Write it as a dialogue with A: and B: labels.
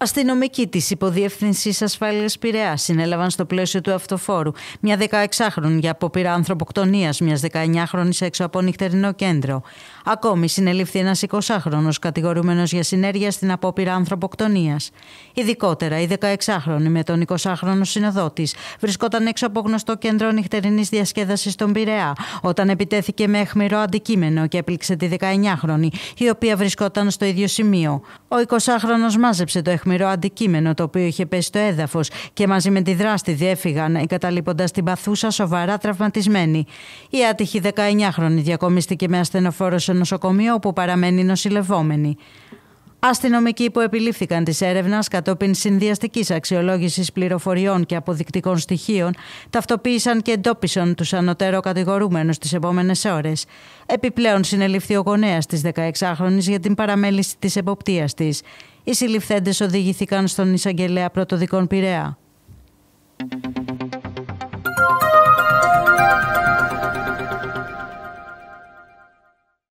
A: Αστυνομικοί της Υποδιεύθυνσης Ασφάλειας Πειραιά συνέλαβαν στο πλαίσιο του αυτοφόρου μια 16χρονη για απόπειρα ανθρωποκτονία μια 19χρονη έξω από νυχτερινό κέντρο. Ακόμη συνελήφθη ένας 20χρονο κατηγορούμενος για συνέργεια στην απόπειρα ανθρωποκτονία. Ειδικότερα, η 16χρονη με τον 20χρονο συνοδότης, βρισκόταν έξω από γνωστό κέντρο νυχτερινής διασκέδασης στον Πειραιά, όταν επιτέθηκε με αιχμηρό αντικείμενο και έπληξε τη 19χρονη, η οποία βρισκόταν στο ίδιο σημείο. Ο 20χρονο μάζεψε το αιχμηρό αιχμηρό αντικείμενο το οποίο είχε πέσει στο έδαφος και μαζί με τη δράστη διέφυγαν, εγκαταλείποντας την παθούσα σοβαρά τραυματισμένη. Η άτυχη 19χρονη διακομίστηκε με ασθενοφόρο σε νοσοκομείο όπου παραμένει νοσηλευόμενη. Αστυνομικοί που επιλήφθηκαν της έρευνας κατόπιν συνδυαστικής αξιολόγησης πληροφοριών και αποδεικτικών στοιχείων ταυτοποίησαν και εντόπισαν τους ανωτέρω κατηγορούμενους τις επόμενες ώρες. Επιπλέον, συνελήφθη ο γονέας της 16χρονη για την παραμέληση της εποπτείας της. Οι συλληφθέντες οδηγήθηκαν στον εισαγγελέα πρωτοδικών Πειραιά.